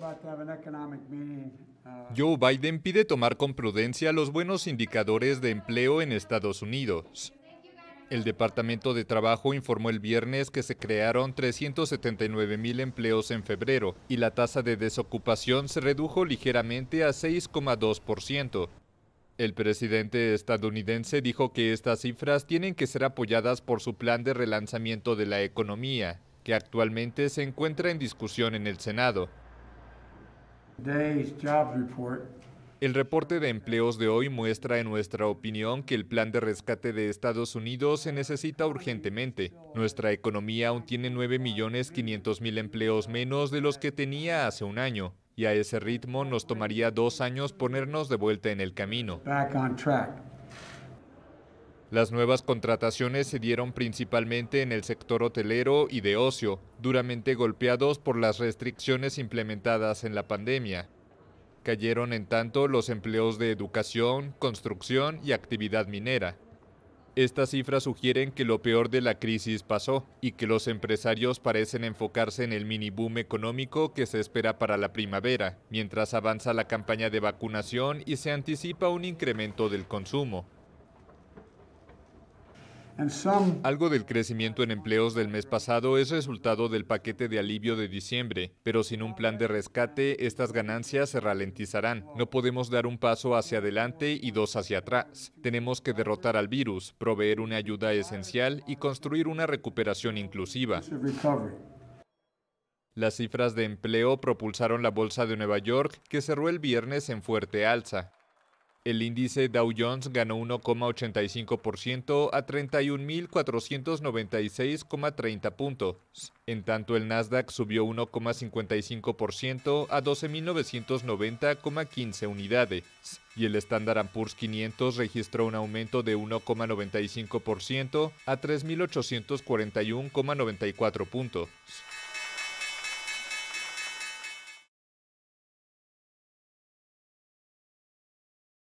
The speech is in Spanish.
Uh, Joe Biden pide tomar con prudencia los buenos indicadores de empleo en Estados Unidos. El Departamento de Trabajo informó el viernes que se crearon 379 mil empleos en febrero y la tasa de desocupación se redujo ligeramente a 6,2%. El presidente estadounidense dijo que estas cifras tienen que ser apoyadas por su plan de relanzamiento de la economía, que actualmente se encuentra en discusión en el Senado. El reporte de empleos de hoy muestra, en nuestra opinión, que el plan de rescate de Estados Unidos se necesita urgentemente. Nuestra economía aún tiene 9.500.000 empleos menos de los que tenía hace un año, y a ese ritmo nos tomaría dos años ponernos de vuelta en el camino. Las nuevas contrataciones se dieron principalmente en el sector hotelero y de ocio, duramente golpeados por las restricciones implementadas en la pandemia. Cayeron en tanto los empleos de educación, construcción y actividad minera. Estas cifras sugieren que lo peor de la crisis pasó y que los empresarios parecen enfocarse en el mini boom económico que se espera para la primavera, mientras avanza la campaña de vacunación y se anticipa un incremento del consumo. Algo del crecimiento en empleos del mes pasado es resultado del paquete de alivio de diciembre, pero sin un plan de rescate estas ganancias se ralentizarán. No podemos dar un paso hacia adelante y dos hacia atrás. Tenemos que derrotar al virus, proveer una ayuda esencial y construir una recuperación inclusiva. Las cifras de empleo propulsaron la Bolsa de Nueva York, que cerró el viernes en fuerte alza. El índice Dow Jones ganó 1,85% a 31.496,30 puntos. En tanto, el Nasdaq subió 1,55% a 12.990,15 unidades. Y el Standard Poor's 500 registró un aumento de 1,95% a 3.841,94 puntos.